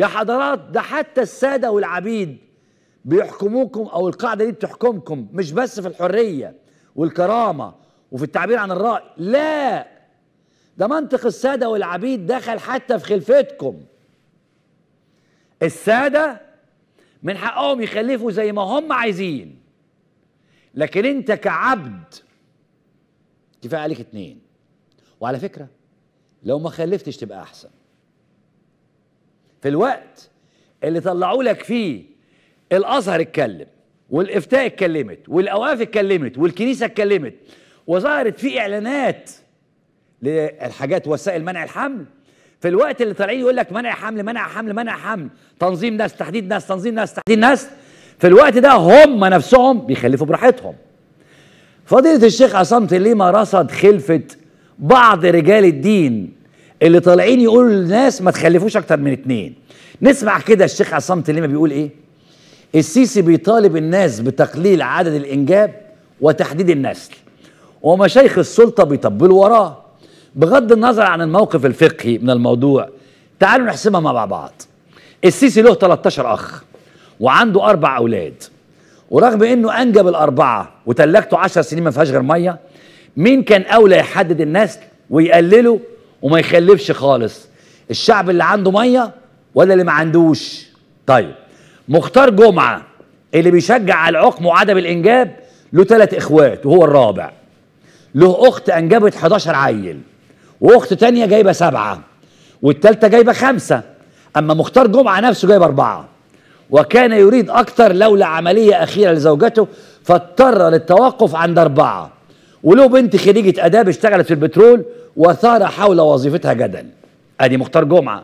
يا حضرات ده حتى السادة والعبيد بيحكموكم أو القاعدة دي بتحكمكم مش بس في الحرية والكرامة وفي التعبير عن الرأي لا ده منطق السادة والعبيد دخل حتى في خلفتكم السادة من حقهم يخلفوا زي ما هم عايزين لكن انت كعبد كفايه عليك اتنين وعلى فكره لو ما خلفتش تبقى احسن في الوقت اللي طلعوا لك فيه الازهر اتكلم والافتاء اتكلمت والاوقاف اتكلمت والكنيسه اتكلمت وظهرت فيه اعلانات للحاجات وسائل منع الحمل في الوقت اللي طالعين يقول لك منع حمل منع حمل منع حمل تنظيم ناس تحديد ناس تنظيم ناس تحديد ناس في الوقت ده هم نفسهم بيخلفوا براحتهم فضيلة الشيخ عصام تليمة رصد خلفة بعض رجال الدين اللي طالعين يقولوا للناس ما تخلفوش اكتر من اتنين نسمع كده الشيخ عصام تليمه بيقول ايه السيسي بيطالب الناس بتقليل عدد الانجاب وتحديد النسل ومشايخ السلطه بيطبلوا وراه بغض النظر عن الموقف الفقهي من الموضوع تعالوا نحسبها مع بعض السيسي له 13 اخ وعنده اربع اولاد ورغم انه انجب الاربعه وتلكته 10 سنين ما فيهاش غير ميه مين كان اولى يحدد النسل ويقلله وما يخلفش خالص الشعب اللي عنده ميه ولا اللي ما عندوش طيب مختار جمعه اللي بيشجع على العقم وعدم الانجاب له ثلاث اخوات وهو الرابع له اخت انجبت 11 عيل واخت تانية جايبه سبعه والتالتة جايبه خمسه اما مختار جمعه نفسه جايب اربعه وكان يريد اكتر لولا عمليه اخيره لزوجته فاضطر للتوقف عند اربعه ولو بنت خريجة آداب اشتغلت في البترول وثار حول وظيفتها جدل أدي مختار جمعة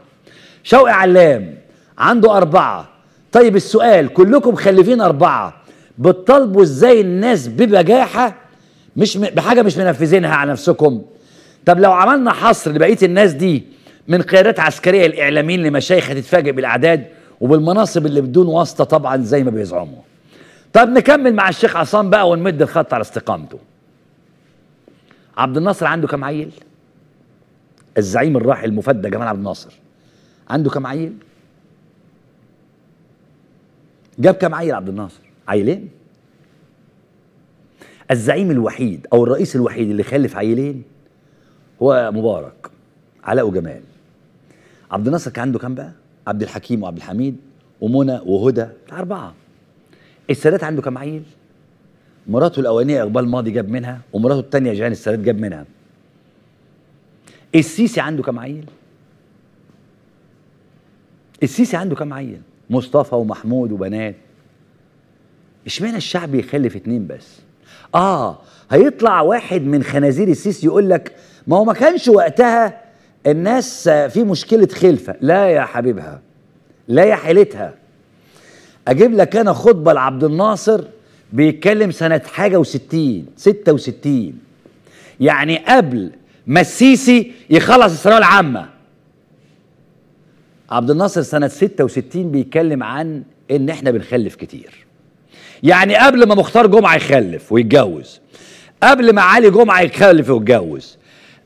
شوقي علام عنده أربعة طيب السؤال كلكم خلفين أربعة بتطالبوا إزاي الناس ببجاحة مش بحاجة مش منفذينها على نفسكم طب لو عملنا حصر لبقية الناس دي من قيادات عسكرية الإعلاميين لمشايخ هتتفاجئ بالأعداد وبالمناصب اللي بدون واسطة طبعا زي ما بيزعموا طب نكمل مع الشيخ عصام بقى ونمد الخط على استقامته عبد الناصر عنده كم عيل الزعيم الراحل المفدى جمال عبد الناصر عنده كم عيل جاب كم عيل عبد الناصر عيلين الزعيم الوحيد او الرئيس الوحيد اللي خلف عيلين هو مبارك علاء وجمال عبد الناصر كان عنده كام بقى عبد الحكيم وعبد الحميد ومنى وهدى اربعه السادات عنده كام عيل مراته الاولانيه اقبال ماضي جاب منها ومراته الثانيه جعان السادات جاب منها السيسي عنده كام عيل السيسي عنده كام عيل مصطفى ومحمود وبنات اشمعنى الشعب يخلف اتنين بس اه هيطلع واحد من خنازير السيسي يقول لك ما هو ما كانش وقتها الناس في مشكله خلفه لا يا حبيبها لا يا حيلتها اجيب لك انا خطبه لعبد الناصر بيتكلم سنة حاجة وستين ستة وستين يعني قبل ما السيسي يخلص الثانوية العامة عبد الناصر سنة 66 بيتكلم عن ان احنا بنخلف كتير يعني قبل ما مختار جمعة يخلف ويتجوز قبل ما علي جمعة يخلف ويتجوز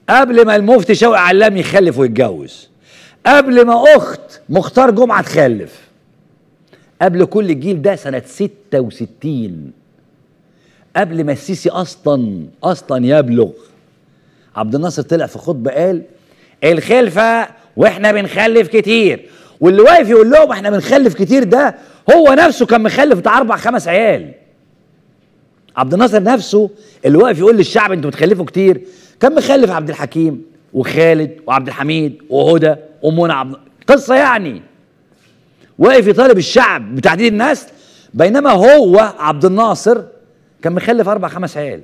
قبل ما المفتي شوقي علام يخلف ويتجوز قبل ما اخت مختار جمعة تخلف قبل كل الجيل ده سنة 66 قبل ما السيسي أصلا أصلا يبلغ عبد الناصر طلع في خطبة قال الخلفة وإحنا بنخلف كتير واللي واقف يقول لهم إحنا بنخلف كتير ده هو نفسه كان مخلف بتاع أربع خمس عيال عبد الناصر نفسه اللي واقف يقول للشعب انتوا بتخلفوا كتير كان مخلف عبد الحكيم وخالد وعبد الحميد وهدى ومنى عبد قصه يعني واقف يطالب الشعب بتعديل النسل بينما هو عبد الناصر كان مخلف اربع خمس عيال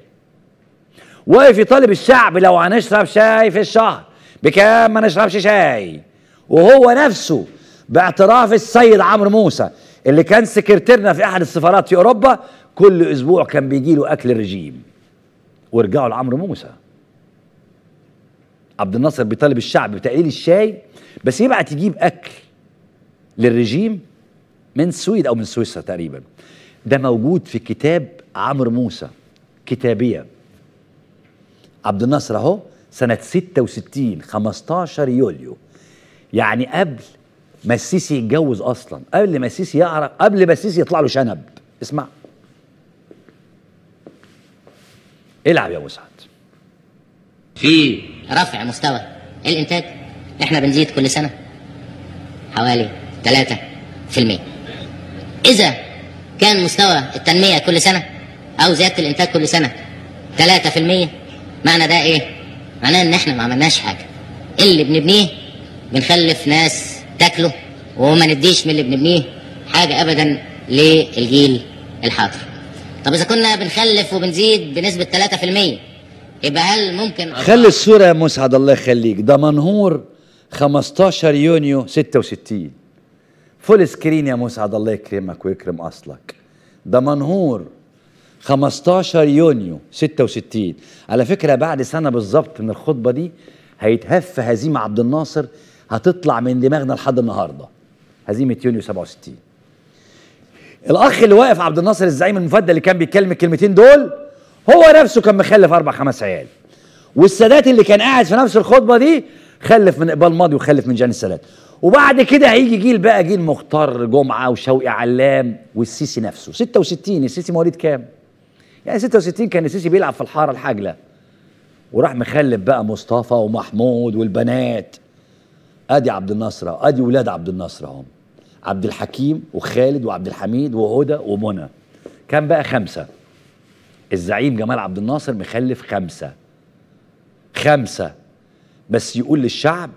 واقف يطالب الشعب لو هنشرب شاي في الشهر بكام ما نشربش شاي وهو نفسه باعتراف السيد عمرو موسى اللي كان سكرتيرنا في احد السفارات في اوروبا كل اسبوع كان بيجي له اكل الرجيم ورجعوا لعمرو موسى عبد الناصر بيطالب الشعب بتقليل الشاي بس يبعت يجيب اكل للرجيم من السويد أو من سويسرا تقريبا ده موجود في كتاب عمرو موسى كتابية عبد الناصر أهو سنة 66 15 يوليو يعني قبل ما السيسي يتجوز أصلا قبل ما السيسي يعرف قبل ما السيسي يطلع له شنب اسمع العب يا مسعد في رفع مستوى الانتاج احنا بنزيد كل سنه حوالي المية إذا كان مستوى التنمية كل سنة أو زيادة الإنتاج كل سنة 3% معنى ده إيه؟ معناه إن إحنا ما عملناش حاجة اللي بنبنيه بنخلف ناس تاكله وما نديش من اللي بنبنيه حاجة أبدا للجيل الحاضر طب إذا كنا بنخلف وبنزيد بنسبة 3% يبقى هل ممكن خلي الصورة يا مسعد الله يخليك ده منهور 15 يونيو 66 فول سكرين يا مسعد الله يكرمك ويكرم اصلك ده منهور 15 يونيو 66 على فكره بعد سنه بالظبط من الخطبه دي هيتهف هزيمه عبد الناصر هتطلع من دماغنا لحد النهارده هزيمه يونيو 67 الاخ اللي واقف عبد الناصر الزعيم المفدى اللي كان بيتكلم الكلمتين دول هو نفسه كان مخلف اربع خمس عيال والسادات اللي كان قاعد في نفس الخطبه دي خلف من اقبال ماضي وخلف من جاني السادات وبعد كده هيجي جيل بقى جيل مختار جمعه وشوقي علام والسيسي نفسه 66 السيسي مواليد كام؟ يعني 66 كان السيسي بيلعب في الحاره الحاجله وراح مخلف بقى مصطفى ومحمود والبنات ادي عبد الناصر ادي ولاد عبد الناصر هم عبد الحكيم وخالد وعبد الحميد وهدى ومنى كان بقى خمسه الزعيم جمال عبد الناصر مخلف خمسه خمسه بس يقول للشعب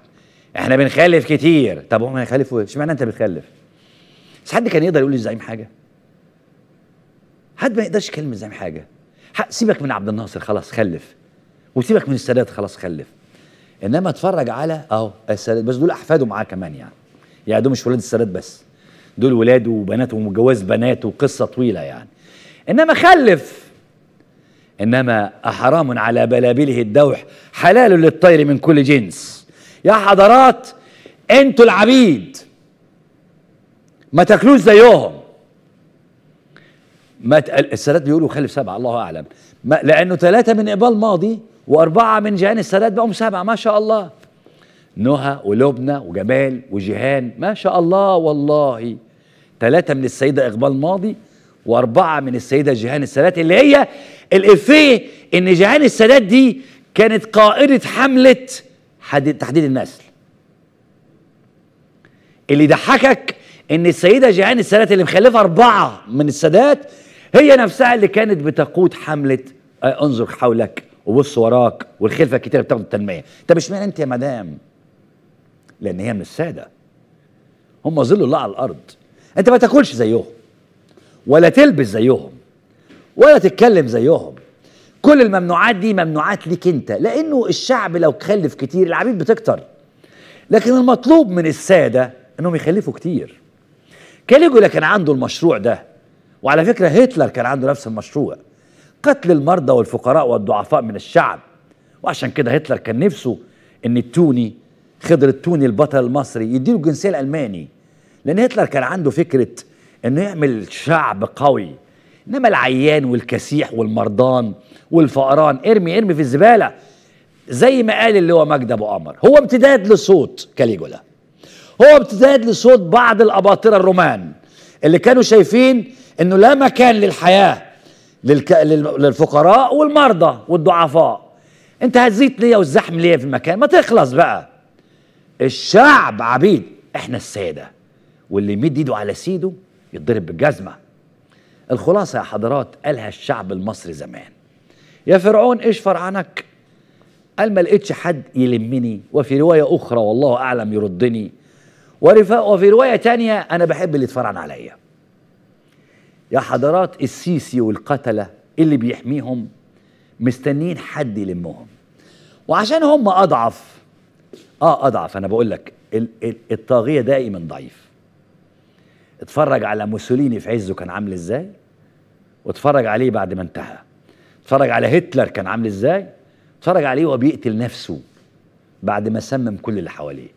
احنا بنخلف كتير طب هم هيخلفوا ايه؟ اشمعنى انت بتخلف؟ بس حد كان يقدر يقول للزعيم حاجه؟ حد ما يقدرش يكلم الزعيم حاجه سيبك من عبد الناصر خلاص خلف وسيبك من السادات خلاص خلف انما اتفرج على اهو السادات بس دول احفاده معاه كمان يعني يعني دول مش ولاد السادات بس دول ولاده وبناته وجواز بناته وقصه طويله يعني انما خلف انما احرام على بلابله الدوح حلال للطير من كل جنس يا حضرات انتوا العبيد ما تاكلوش زيهم ما السادات بيقولوا خلف سبعه الله اعلم ما لانه ثلاثه من قبال ماضي واربعه من جهان السادات بقوا سبعه ما شاء الله نهى ولبنى وجمال وجيهان ما شاء الله والله ثلاثه من السيده اقبال ماضي واربعه من السيده جيهان السادات اللي هي الافيه ان جيهان السادات دي كانت قائده حمله تحديد النسل اللي ضحكك ان السيده جيهان السادات اللي مخلفه اربعه من السادات هي نفسها اللي كانت بتقود حمله آه، انظر حولك وبص وراك والخلفه الكتيره بتاخد التنميه طب اشمعنى انت يا مدام لان هي من الساده هم ظلوا الله على الارض انت ما تاكلش زيهم ولا تلبس زيهم ولا تتكلم زيهم كل الممنوعات دي ممنوعات ليك انت لانه الشعب لو خلف كتير العبيد بتكتر لكن المطلوب من الساده انهم يخلفوا كتير كاليجولا كان عنده المشروع ده وعلى فكره هتلر كان عنده نفس المشروع قتل المرضى والفقراء والضعفاء من الشعب وعشان كده هتلر كان نفسه ان التوني خضر التوني البطل المصري يديله الجنسيه الالماني لان هتلر كان عنده فكره انه يعمل شعب قوي انما العيان والكسيح والمرضان والفقران ارمي ارمي في الزباله زي ما قال اللي هو مجد ابو قمر هو امتداد لصوت كاليجولا هو امتداد لصوت بعض الاباطره الرومان اللي كانوا شايفين انه لا مكان للحياه للك... للفقراء والمرضى والضعفاء انت هتزيد ليا والزحم ليا في المكان ما تخلص بقى الشعب عبيد احنا الساده واللي يمد ايده على سيده يتضرب بالجزمه الخلاصة يا حضرات قالها الشعب المصري زمان يا فرعون ايش فرعنك قال ما لقيتش حد يلمني وفي رواية أخرى والله أعلم يردني وفي رواية تانية أنا بحب اللي يتفرعن عليا يا حضرات السيسي والقتلة اللي بيحميهم مستنين حد يلمهم وعشان هم أضعف آه أضعف أنا بقول لك الطاغية دائما ضعيف اتفرج على موسوليني في عزه كان عامل ازاي واتفرج عليه بعد ما انتهى اتفرج على هتلر كان عامل ازاي اتفرج عليه وهو بيقتل نفسه بعد ما سمم كل اللي حواليه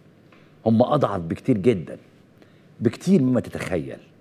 هم اضعف بكتير جدا بكتير مما تتخيل